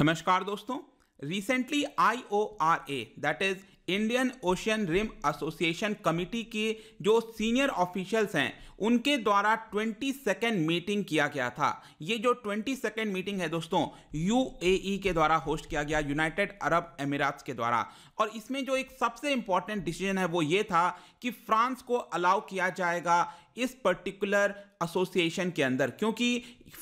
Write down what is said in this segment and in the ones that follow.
नमस्कार दोस्तों recently I O R A that is Indian ocean rim Association committee के जो सीनियर ऑफिशियल्स हैं उनके द्वारा ट्वेंटी सेकेंड मीटिंग किया गया था ये जो ट्वेंटी सेकेंड मीटिंग है दोस्तों यू ए ई के द्वारा होस्ट किया गया यूनाइटेड अरब अमीरात के द्वारा और इसमें जो एक सबसे इंपॉर्टेंट डिसीजन है वो ये था कि फ्रांस को अलाउ किया जाएगा इस पर्टिकुलर एसोसिएशन के अंदर क्योंकि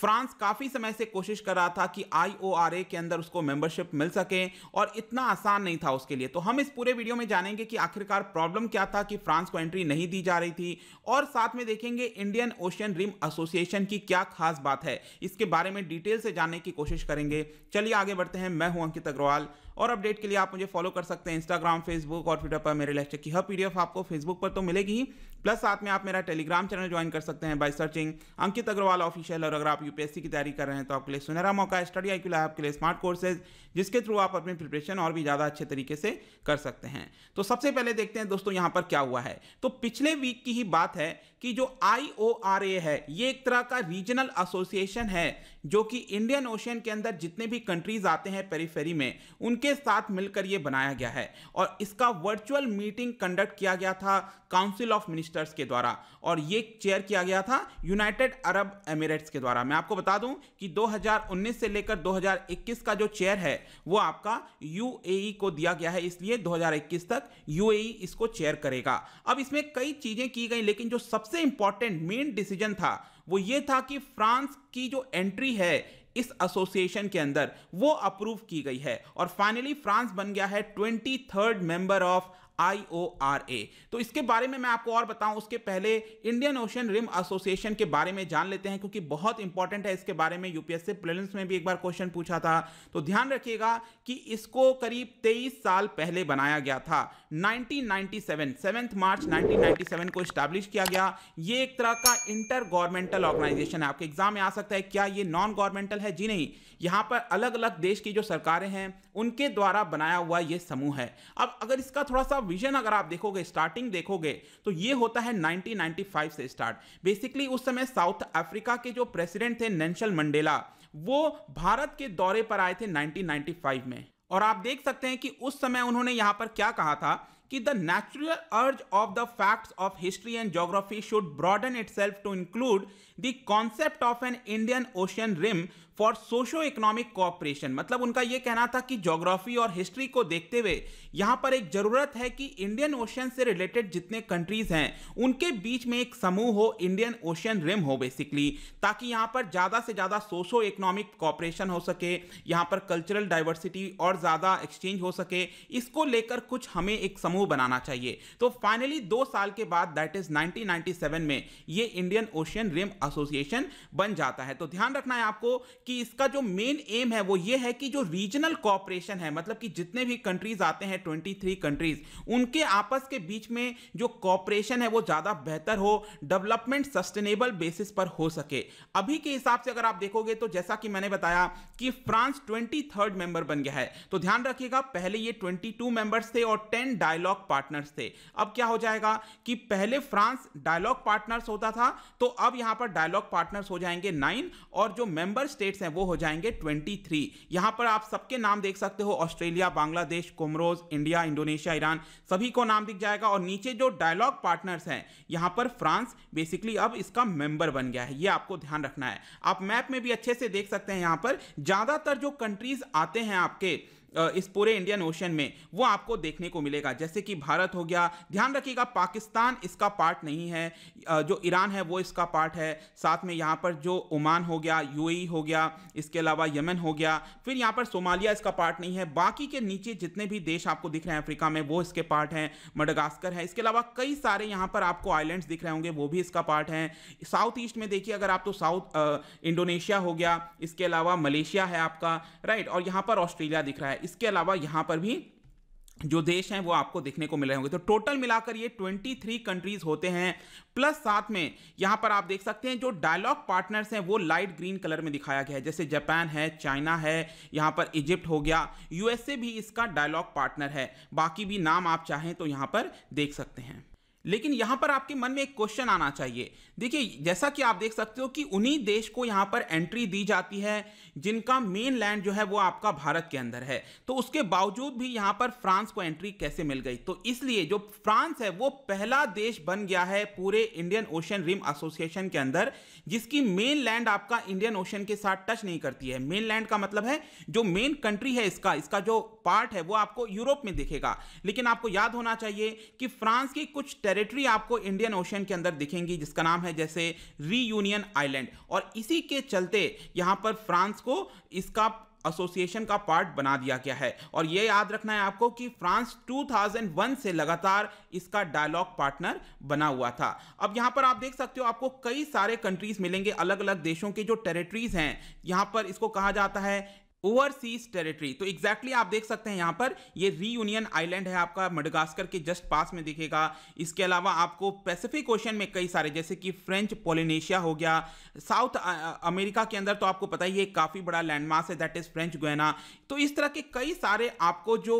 फ्रांस काफ़ी समय से कोशिश कर रहा था कि आई के अंदर उसको मेंबरशिप मिल सके और इतना आसान नहीं था उसके लिए तो हम इस पूरे वीडियो में जानेंगे कि आखिरकार प्रॉब्लम क्या था कि फ्रांस को एंट्री नहीं दी जा रही थी और साथ में देखेंगे इंडियन ओशियन रिम एसोसिएशन की क्या खास बात है इसके बारे में डिटेल से जानने की कोशिश करेंगे चलिए आगे बढ़ते हैं मैं हूं अंकित अग्रवाल और अपडेट के लिए आप मुझे फॉलो कर सकते हैं इंस्टाग्राम फेसबुक और ट्विटर पर मेरे लेक्चर की हर पीडीएफ आपको फेसबुक फेसबुक पर तो मिलेगी प्लस साथ में आप मेरा टेलीग्राम चैनल ज्वाइन कर सकते हैं by searching Ankit Agarwal official और अगर आप यूपीएससी की तैयारी कर रहे हैं तो आपके लिए सुनहरा मौका है स्टडी आई आपके लिए स्मार्ट कोर्सेज जिसके थ्रू आप अपनी प्रिपरेशन और भी ज़्यादा अच्छे तरीके से कर सकते हैं तो सबसे पहले देखते हैं दोस्तों यहाँ पर क्या हुआ है तो पिछले वीक की ही बात है कि जो आई है ये एक तरह का रीजनल एसोसिएशन है जो कि इंडियन ओशियन के अंदर जितने भी कंट्रीज आते हैं पेरीफेरी में उनके साथ मिलकर ये बनाया गया है और इसका वर्चुअल मीटिंग कंडक्ट किया गया था काउंसिल ऑफ मिनिस्टर्स के द्वारा और ये चेयर किया गया था यूनाइटेड अरब एमिरेट्स के द्वारा मैं आपको बता दूं कि 2019 से लेकर 2021 का जो चेयर है वो आपका यू e को दिया गया है इसलिए 2021 तक यू e इसको चेयर करेगा अब इसमें कई चीजें की गई लेकिन जो सब सबसे इंपॉर्टेंट मेन डिसीजन था वो ये था कि फ्रांस की जो एंट्री है इस एसोसिएशन के अंदर वो अप्रूव की गई है और फाइनली फ्रांस बन गया है twenty third member of I O R A तो इसके बारे में मैं आपको और बताऊं उसके पहले इंडियन ओशन रिम एसोसिएशन के बारे में जान लेते हैं क्योंकि बहुत इंपॉर्टेंट है इसके बारे में यूपीएससी प्रिलिम्स में भी एक बार क्वेश्चन पूछा था तो ध्यान रखिएगा कि इसको करीब 23 साल पहले बनाया गया था 1997 सेवेंथ मार्च 1997 को स्टैब्लिश किया गया ये एक तरह का इंटर गवर्नमेंटल ऑर्गेनाइजेशन है आपके एग्जाम में आ सकता है क्या ये नॉन गवर्नमेंटल है जी नहीं यहां पर अलग अलग देश की जो सरकारें हैं उनके द्वारा बनाया हुआ ये समूह है अब अगर इसका थोड़ा सा विजन अगर आप देखोगे स्टार्टिंग देखोगे तो ये होता है 1995 से स्टार्ट बेसिकली उस समय साउथ अफ्रीका के जो प्रेसिडेंट थे नेंशल मंडेला वो भारत के दौरे पर आए थे 1995 में और आप देख सकते हैं कि उस समय उन्होंने यहां पर क्या कहा था कि the natural urge of the facts of history and geography should broaden it to include the concept of an Indian ocean rim for socio economic cooperation मतलब उनका यह कहना था कि जोग्राफी और हिस्ट्री को देखते हुए यहां पर एक ज़रूरत है कि इंडियन ओशियन से रिलेटेड जितने कंट्रीज़ हैं उनके बीच में एक समूह हो इंडियन ओशियन रिम हो बेसिकली ताकि यहां पर ज़्यादा से ज़्यादा सोशो इकोनॉमिक कॉपरेशन हो सके यहां पर कल्चरल डाइवर्सिटी और ज़्यादा एक्सचेंज हो सके इसको लेकर कुछ हमें एक समूह बनाना चाहिए तो फाइनली दो साल के बाद दैट इज़ 1997 में ये इंडियन ओशियन रिम एसोसिएशन बन जाता है तो ध्यान रखना है आपको कि इसका जो मेन एम है वो ये है कि जो रीजनल कॉपरेशन है मतलब कि जितने भी कंट्रीज आते हैं ट्वेंटी थ्री कंट्रीज उनके आपस के बीच में जो कॉपरेशन है वो ज़्यादा बेहतर हो डेवलपमेंट सस्टेनेबल बेसिस पर हो सके अभी के हिसाब से अगर आप देखोगे तो जैसा कि मैंने बताया कि फ्रांस ट्वेंटी थर्ड मेंबर बन गया है तो ध्यान रखिएगा पहले ये ट्वेंटी टू मेंबर्स थे और टेन डायलॉग पार्टनर्स थे अब क्या हो जाएगा कि पहले फ्रांस डायलॉग पार्टनर्स होता था तो अब यहां पर डायलॉग पार्टनर्स हो जाएंगे नाइन और जो मेंबर स्टेट्स हैं वो हो जाएंगे ट्वेंटी थ्री यहाँ पर आप सबके नाम देख सकते हो Australia Bangladesh Comoros India Indonesia Iran सभी को नाम दिख जाएगा और नीचे जो डायलॉग पार्टनर्स हैं यहाँ पर फ्रांस बेसिकली अब इसका मेंबर बन गया है ये आपको ध्यान रखना है आप मैप में भी अच्छे से देख सकते हैं यहाँ पर ज़्यादातर जो कंट्रीज आते हैं आपके इस पूरे इंडियन ओशन में वो आपको देखने को मिलेगा जैसे कि भारत हो गया ध्यान रखिएगा पाकिस्तान इसका पार्ट नहीं है जो ईरान है वो इसका पार्ट है साथ में यहाँ पर जो ओमान हो गया यूएई हो गया इसके अलावा यमन हो गया फिर यहाँ पर सोमालिया इसका पार्ट नहीं है बाकी के नीचे जितने भी देश आपको दिख रहे हैं अफ्रीका में वो इसके पार्ट हैं मडगास्कर है इसके अलावा कई सारे यहाँ पर आपको आइलैंड्स दिख रहे होंगे वो भी इसका पार्ट हैं साउथ ईस्ट में देखिए अगर आप तो साउथ इंडोनेशिया हो गया इसके अलावा मलेशिया है आपका राइट और यहाँ पर ऑस्ट्रेलिया दिख रहा है है इसके अलावा यहां पर भी जो देश हैं वो आपको देखने को मिल रहे होंगे तो टोटल मिलाकर ये 23 कंट्रीज होते हैं प्लस साथ में यहां पर आप देख सकते हैं जो डायलॉग पार्टनर्स हैं वो लाइट ग्रीन कलर में दिखाया गया है जैसे जापान है चाइना है यहां पर इजिप्ट हो गया यूएसए भी इसका डायलॉग पार्टनर है बाकी भी नाम आप चाहें तो यहां पर देख सकते हैं लेकिन यहां पर आपके मन में एक क्वेश्चन आना चाहिए देखिए जैसा कि आप देख सकते हो कि उन्हीं देश को यहां पर एंट्री दी जाती है जिनका मेन लैंड जो है वो आपका भारत के अंदर है तो उसके बावजूद भी यहां पर फ्रांस को एंट्री कैसे मिल गई तो इसलिए जो फ्रांस है वो पहला देश बन गया है पूरे इंडियन ओशन रिम एसोसिएशन के अंदर जिसकी मेन लैंड आपका इंडियन ओशन के साथ टच नहीं करती है मेन लैंड का मतलब है जो मेन कंट्री है इसका इसका जो पार्ट है वो आपको यूरोप में दिखेगा लेकिन आपको याद होना चाहिए कि फ्रांस की कुछ टेर टेरिटरी आपको इंडियन ओशन के अंदर दिखेंगी जिसका नाम है जैसे री यूनियन आइलैंड और इसी के चलते यहाँ पर फ्रांस को इसका एसोसिएशन का पार्ट बना दिया गया है और यह याद रखना है आपको कि फ्रांस 2001 से लगातार इसका डायलॉग पार्टनर बना हुआ था अब यहाँ पर आप देख सकते हो आपको कई सारे कंट्रीज मिलेंगे अलग अलग देशों के जो टेरिटरीज हैं यहाँ पर इसको कहा जाता है ओवरसीज टेरिटरी तो एग्जैक्टली exactly आप देख सकते हैं यहाँ पर ये रीयूनियन आइलैंड है आपका मडगास्कर के जस्ट पास में दिखेगा इसके अलावा आपको पैसिफिक ओशन में कई सारे जैसे कि फ्रेंच पोलिनेशिया हो गया साउथ अमेरिका के अंदर तो आपको पता ही है काफ़ी बड़ा लैंडमार्क है दैट इज़ फ्रेंच गोयना तो इस तरह के कई सारे आपको जो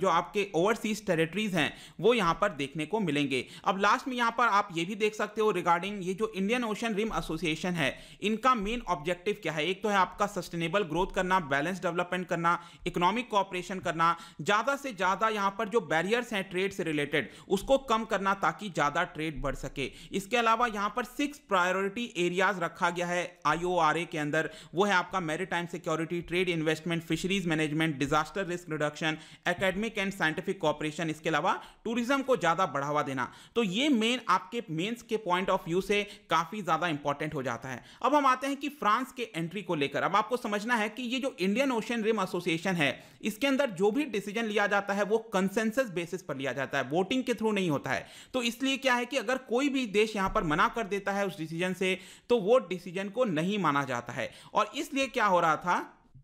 जो आपके ओवरसीज टेरेटरीज हैं वो यहाँ पर देखने को मिलेंगे अब लास्ट में यहाँ पर आप ये भी देख सकते हो रिगार्डिंग ये जो इंडियन ओशन रिम एसोसिएशन है इनका मेन ऑब्जेक्टिव क्या है एक तो है आपका सस्टेनेबल ग्रोथ करना बैलेंस डेवलपमेंट करना इकोनॉमिक कॉपरेशन करना ज़्यादा से ज़्यादा यहां पर जो बैरियर्स हैं ट्रेड से रिलेटेड उसको कम करना ताकि ज़्यादा ट्रेड बढ़ सके इसके अलावा यहां पर सिक्स प्रायोरिटी एरियाज रखा गया है आई के अंदर वो है आपका maritime security trade investment fisheries management disaster risk reduction academic and scientific cooperation इसके अलावा टूरिज्म को ज़्यादा बढ़ावा देना तो ये मेन आपके मेन्स के पॉइंट ऑफ व्यू से काफ़ी ज़्यादा इंपॉर्टेंट हो जाता है अब हम आते हैं कि फ्रांस के एंट्री को लेकर अब आपको समझना है कि ये जो इंडियन ओशन रिम एसोसिएशन है इसके अंदर जो भी डिसीजन लिया जाता है वो कंसेंसस बेसिस पर लिया जाता है वोटिंग के थ्रू नहीं होता है तो इसलिए क्या है कि अगर कोई भी देश यहां पर मना कर देता है उस डिसीजन से तो वो डिसीजन को नहीं माना जाता है और इसलिए क्या हो रहा था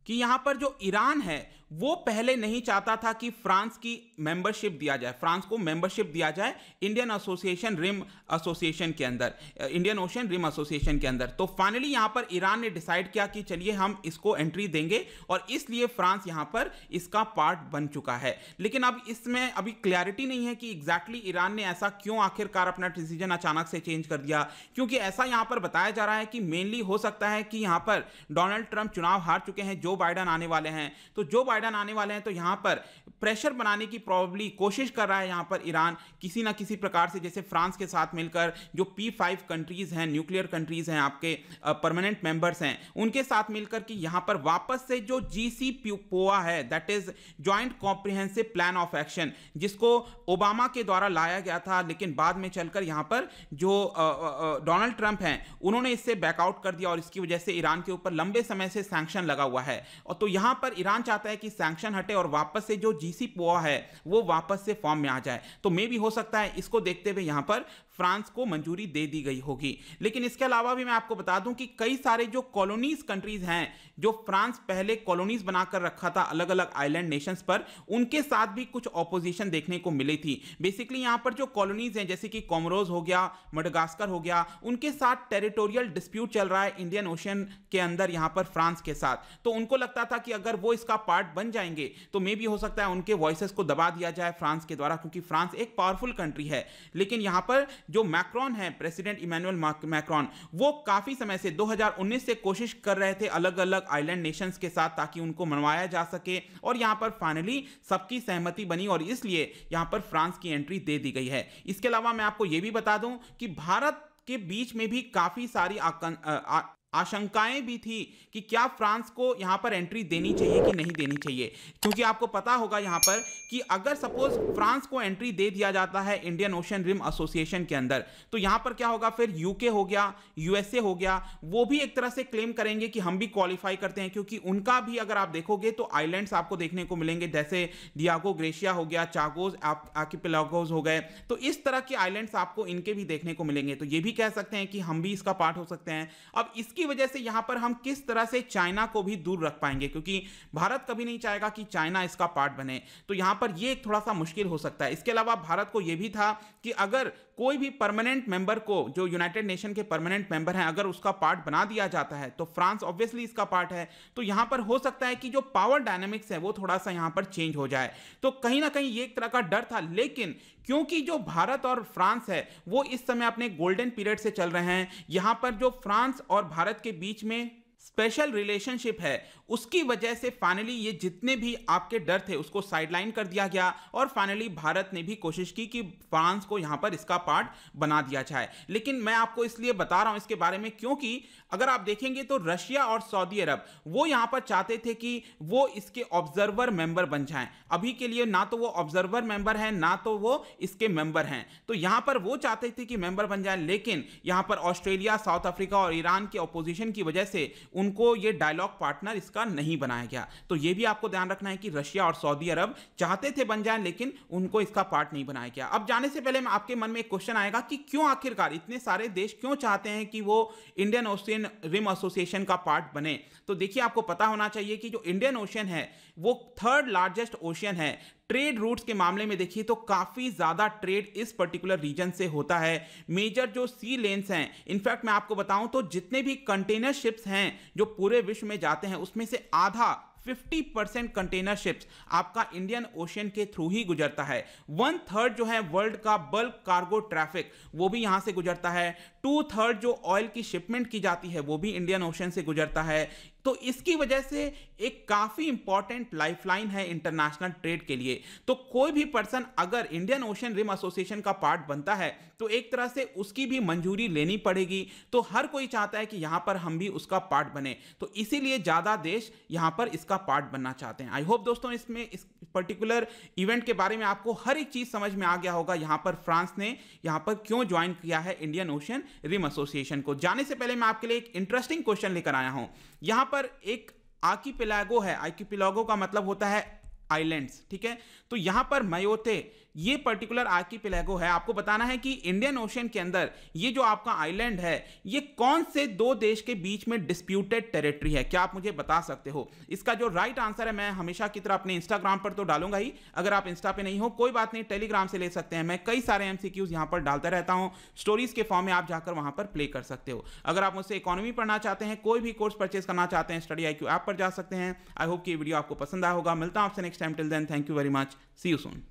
कि यहां पर जो ईरान है वो पहले नहीं चाहता था कि फ्रांस की मेंबरशिप दिया जाए फ्रांस को मेंबरशिप दिया जाए इंडियन एसोसिएशन रिम एसोसिएशन के अंदर इंडियन ओशन रिम एसोसिएशन के अंदर तो फाइनली यहां पर ईरान ने डिसाइड किया कि चलिए हम इसको एंट्री देंगे और इसलिए फ्रांस यहां पर इसका पार्ट बन चुका है लेकिन अब इसमें अभी क्लैरिटी नहीं है कि एग्जैक्टली ईरान ने ऐसा क्यों आखिरकार अपना डिसीजन अचानक से चेंज कर दिया क्योंकि ऐसा यहां पर बताया जा रहा है कि मेनली हो सकता है कि यहां पर डोनाल्ड ट्रंप चुनाव हार चुके हैं जो बाइडन आने वाले हैं तो जो बाइडन बाइडन आने वाले हैं तो यहाँ पर प्रेशर बनाने की प्रॉब्ली कोशिश कर रहा है यहाँ पर ईरान किसी ना किसी प्रकार से जैसे फ्रांस के साथ मिलकर जो पी फाइव कंट्रीज़ हैं न्यूक्लियर कंट्रीज़ हैं आपके परमानेंट मेंबर्स हैं उनके साथ मिलकर कि यहाँ पर वापस से जो जी सी पोआ है that is joint comprehensive plan of action जिसको ओबामा के द्वारा लाया गया था लेकिन बाद में चलकर यहाँ पर जो डोनाल्ड ट्रंप हैं उन्होंने इससे बैकआउट कर दिया और इसकी वजह से ईरान के ऊपर लंबे समय से सैंक्शन लगा हुआ है और तो यहाँ पर ईरान चाहता है कि कि सैंक्शन हटे और वापस से जो जीसी पोआ है वो वापस से फॉर्म में आ जाए तो मे भी हो सकता है इसको देखते हुए यहाँ पर फ्रांस को मंजूरी दे दी गई होगी लेकिन इसके अलावा भी मैं आपको बता दूं कि कई सारे जो कॉलोनीज कंट्रीज हैं जो फ्रांस पहले कॉलोनीज बनाकर रखा था अलग अलग आइलैंड नेशंस पर उनके साथ भी कुछ ऑपोजिशन देखने को मिली थी बेसिकली यहाँ पर जो कॉलोनीज हैं जैसे कि कॉमरोज हो गया मडगास्कर हो गया उनके साथ टेरिटोरियल डिस्प्यूट चल रहा है इंडियन ओशन के अंदर यहाँ पर फ्रांस के साथ तो उनको लगता था कि अगर वो इसका पार्ट बन जाएंगे तो मे भी हो सकता है उनके वॉइस को दबा दिया जाए फ्रांस के द्वारा क्योंकि फ्रांस एक पावरफुल कंट्री है लेकिन यहां पर जो मैक्रॉन है प्रेसिडेंट इमैनुअल मैक्रॉन वो काफ़ी समय से 2019 से कोशिश कर रहे थे अलग अलग आइलैंड नेशंस के साथ ताकि उनको मनवाया जा सके और यहां पर फाइनली सबकी सहमति बनी और इसलिए यहां पर फ्रांस की एंट्री दे दी गई है इसके अलावा मैं आपको यह भी बता दूं कि भारत के बीच में भी काफ़ी सारी आकन, आ, आ, आशंकाएं भी थी कि क्या फ्रांस को यहां पर एंट्री देनी चाहिए कि नहीं देनी चाहिए क्योंकि आपको पता होगा यहां पर कि अगर सपोज फ्रांस को एंट्री दे दिया जाता है इंडियन ओशन रिम एसोसिएशन के अंदर तो यहां पर क्या होगा फिर यूके हो गया यूएसए हो गया वो भी एक तरह से क्लेम करेंगे कि हम भी क्वालिफाई करते हैं क्योंकि उनका भी अगर आप देखोगे तो आईलैंड आपको देखने को मिलेंगे जैसे डियागो ग्रेशिया हो गया चागोज आकिपिलागोज हो गए तो इस तरह के आईलैंड आपको इनके भी देखने को मिलेंगे तो ये भी कह सकते हैं कि हम भी इसका पार्ट हो सकते हैं अब इसके इसकी वजह से यहां पर हम किस तरह से चाइना को भी दूर रख पाएंगे क्योंकि भारत कभी नहीं चाहेगा कि चाइना इसका पार्ट बने तो यहां पर यह थोड़ा सा मुश्किल हो सकता है इसके अलावा भारत को यह भी था कि अगर कोई भी परमानेंट मेंबर को जो यूनाइटेड नेशन के परमानेंट मेंबर हैं अगर उसका पार्ट बना दिया जाता है तो फ्रांस ऑब्वियसली इसका पार्ट है तो यहां पर हो सकता है कि जो पावर डायनेमिक्स है वो थोड़ा सा यहां पर चेंज हो जाए तो कहीं ना कहीं ये एक तरह का डर था लेकिन क्योंकि जो भारत और फ्रांस है वो इस समय अपने गोल्डन पीरियड से चल रहे हैं यहां पर जो फ्रांस और भारत भारत के बीच में स्पेशल रिलेशनशिप है उसकी वजह से फाइनली ये जितने भी आपके डर थे उसको साइडलाइन कर दिया गया और फाइनली भारत ने भी कोशिश की कि फ्रांस को यहाँ पर इसका पार्ट बना दिया जाए लेकिन मैं आपको इसलिए बता रहा हूँ इसके बारे में क्योंकि अगर आप देखेंगे तो रशिया और सऊदी अरब वो यहाँ पर चाहते थे कि वो इसके ऑब्जर्वर मेंबर बन जाएं अभी के लिए ना तो वो ऑब्जर्वर मेंबर हैं ना तो वो इसके मेंबर हैं तो यहाँ पर वो चाहते थे कि मेंबर बन जाए लेकिन यहाँ पर ऑस्ट्रेलिया साउथ अफ्रीका और ईरान के अपोजिशन की वजह से उनको ये डायलॉग पार्टनर इसका नहीं बनाया गया तो ये भी आपको ध्यान रखना है कि रशिया और सऊदी अरब चाहते थे बन जाए लेकिन उनको इसका पार्ट नहीं बनाया गया अब जाने से पहले आपके मन में एक क्वेश्चन आएगा कि क्यों आखिरकार इतने सारे देश क्यों चाहते हैं कि वो इंडियन ओशियन रिम एसोसिएशन का पार्ट बने तो देखिए आपको पता होना चाहिए कि जो इंडियन ओशियन है वो थर्ड लार्जेस्ट ओशियन है ट्रेड रूट्स के मामले में देखिए तो काफ़ी ज़्यादा ट्रेड इस पर्टिकुलर रीजन से होता है मेजर जो सी लेन्स हैं इनफैक्ट मैं आपको बताऊं तो जितने भी कंटेनर शिप्स हैं जो पूरे विश्व में जाते हैं उसमें से आधा 50 परसेंट कंटेनर शिप्स आपका इंडियन ओशियन के थ्रू ही गुजरता है वन थर्ड जो है वर्ल्ड का बल्क कार्गो ट्रैफिक वो भी यहाँ से गुजरता है टू थर्ड जो ऑयल की शिपमेंट की जाती है वो भी इंडियन ओशन से गुजरता है तो इसकी वजह से एक काफ़ी इंपॉर्टेंट लाइफलाइन है इंटरनेशनल ट्रेड के लिए तो कोई भी पर्सन अगर इंडियन ओशन रिम एसोसिएशन का पार्ट बनता है तो एक तरह से उसकी भी मंजूरी लेनी पड़ेगी तो हर कोई चाहता है कि यहाँ पर हम भी उसका पार्ट बने तो इसीलिए ज़्यादा देश यहाँ पर इसका पार्ट बनना चाहते हैं आई होप दोस्तों इसमें इस पर्टिकुलर इवेंट के बारे में आपको हर एक चीज़ समझ में आ गया होगा यहाँ पर फ्रांस ने यहाँ पर क्यों ज्वाइन किया है इंडियन ओशन रिम एसोसिएशन को जाने से पहले मैं आपके लिए एक इंटरेस्टिंग क्वेश्चन लेकर आया हूं यहां पर एक आकी पिलागो है आकी पिलागो का मतलब होता है आइलैंड्स ठीक है तो यहां पर मयोते ये पर्टिकुलर आर्की पिलेगो है आपको बताना है कि इंडियन ओशन के अंदर ये जो आपका आइलैंड है ये कौन से दो देश के बीच में डिस्प्यूटेड टेरिटरी है क्या आप मुझे बता सकते हो इसका जो राइट आंसर है मैं हमेशा की तरह अपने इंस्टाग्राम पर तो डालूंगा ही अगर आप इंस्टा पे नहीं हो कोई बात नहीं टेलीग्राम से ले सकते हैं मैं कई सारे एमसीक्यूज यहां पर डालता रहता हूं स्टोरीज के फॉर्म में आप जाकर वहां पर प्ले कर सकते हो अगर आप मुझसे इकोनॉमी पढ़ना चाहते हैं कोई भी कोर्स परचेज करना चाहते हैं स्टडी आई ऐप पर जा सकते हैं आई होप कि वीडियो आपको पसंद आया होगा मिलता हूं आपसे next time till then thank you very much see you Son